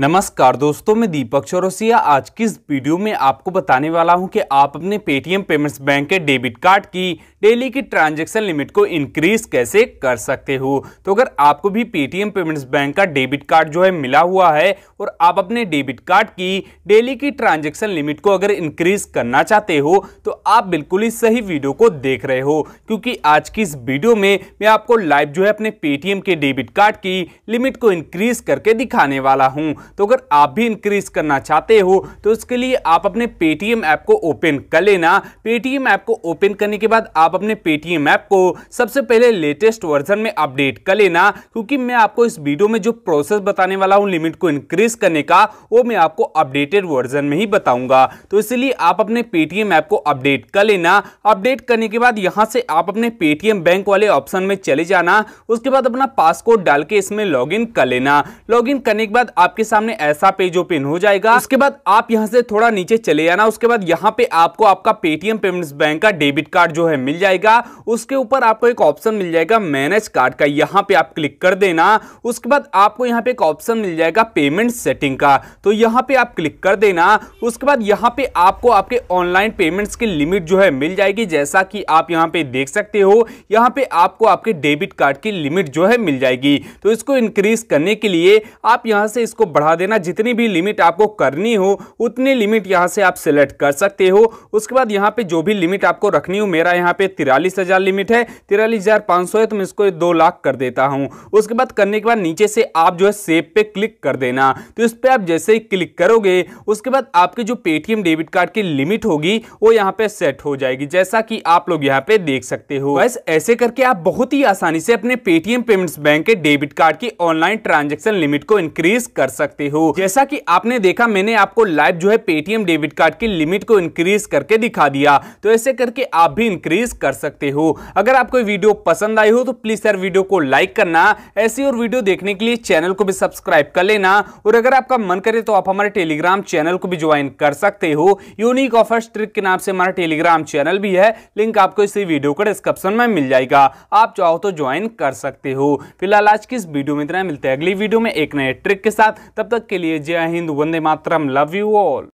नमस्कार दोस्तों मैं दीपक चौरसिया आज की इस वीडियो में आपको बताने वाला हूं कि आप अपने पेटीएम पेमेंट्स बैंक के डेबिट कार्ड की डेली की ट्रांजैक्शन लिमिट को इंक्रीज कैसे कर सकते हो तो अगर आपको भी पेटीएम पेमेंट्स बैंक का डेबिट कार्ड जो है मिला हुआ है और आप अपने डेबिट कार्ड की डेली की ट्रांजेक्शन लिमिट को अगर इंक्रीज करना चाहते हो तो आप बिल्कुल ही सही वीडियो को देख रहे हो क्योंकि आज की इस वीडियो में मैं आपको लाइव जो है अपने पेटीएम के डेबिट कार्ड की लिमिट को इंक्रीज करके दिखाने वाला हूँ तो अगर आप भी इंक्रीज करना चाहते हो तो उसके लिए आप अपने पेटीएम ऐप को ओपन कर लेना पेटीएम ऐप को ओपन करने के बाद आप अपने पेटीएम ऐप को सबसे पहले लेटेस्ट वर्जन में अपडेट कर लेना क्योंकि मैं आपको इस वीडियो में जो प्रोसेस बताने वाला हूँ लिमिट को इंक्रीज करने का वो मैं आपको अपडेटेड वर्जन में ही बताऊंगा तो इसलिए आप अपने पेटीएम ऐप को अपडेट कर लेना अपडेट करने के बाद यहाँ से आप अपने पेटीएम बैंक वाले ऑप्शन में चले जाना उसके बाद अपना पासकोड डाल के इसमें लॉग कर लेना लॉग करने के बाद आपके सामने ऐसा पेज ओपन हो जाएगा उसके बाद आप यहाँ से थोड़ा नीचे चले जाना उसके बाद यहाँ पे आपको आपका पेटीएम पेमेंट्स बैंक का डेबिट कार्ड जो है मिल जाएगा उसके ऊपर आपको एक ऑप्शन मिल जाएगा मैनेज कार्ड का यहाँ पे आप क्लिक कर देना उसके बाद आपको यहाँ पे एक ऑप्शन मिल जाएगा पेमेंट सेटिंग का तो यहाँ पे आप क्लिक कर देना उसके बाद यहाँ पे आपको आपके ऑनलाइन पेमेंट्स की लिमिट जो है मिल जाएगी जैसा कि आप यहाँ पे देख सकते हो यहाँ पे आपको आपके डेबिट कार्ड की लिमिट जो है मिल जाएगी तो इसको इंक्रीज करने के लिए आप यहाँ से इसको बढ़ा बढ़ा देना जितनी भी लिमिट आपको करनी हो उतनी लिमिट यहाँ से आप सिलेक्ट कर सकते हो उसके बाद यहाँ पे जो भी लिमिट आपको रखनी हो मेरा यहाँ पे तिरालीस हज़ार लिमिट है तिरालीस हज़ार पाँच सौ है तो मैं इसको दो लाख कर देता हूँ उसके बाद करने के बाद नीचे से आप जो है सेब पे क्लिक कर देना तो इस पर आप जैसे ही क्लिक करोगे उसके बाद आपके जो पेटीएम डेबिट कार्ड की लिमिट होगी वो यहाँ पे सेट हो जाएगी जैसा कि आप लोग यहाँ पे देख सकते हो बस ऐसे करके आप बहुत ही आसानी से अपने पेटीएम पेमेंट्स बैंक के डेबिट कार्ड की ऑनलाइन ट्रांजेक्शन लिमिट को इंक्रीज कर सकते सकते हो जैसा कि आपने देखा मैंने आपको लाइव जो है पेटीएम डेबिट कार्ड की लिमिट को इंक्रीज करके दिखा दिया तो ऐसे करके आप भी इंक्रीज कर सकते हो अगर आपको वीडियो पसंद आई हो तो प्लीज सर वीडियो को लाइक करना ऐसी और वीडियो देखने के लिए चैनल को भी सब्सक्राइब कर लेना और अगर आपका मन करे तो आप हमारे टेलीग्राम चैनल को भी ज्वाइन कर सकते हो यूनिक ऑफर ट्रिक के नाम से हमारा टेलीग्राम चैनल भी है लिंक आपको इसी वीडियो का डिस्क्रिप्शन में मिल जाएगा आप चाहो तो ज्वाइन कर सकते हो फिलहाल आज की इस वीडियो में इतना मिलते हैं अगली वीडियो में एक नए ट्रिक के साथ तब तब तक के लिए जय हिंद वंदे मातरम लव यू ऑल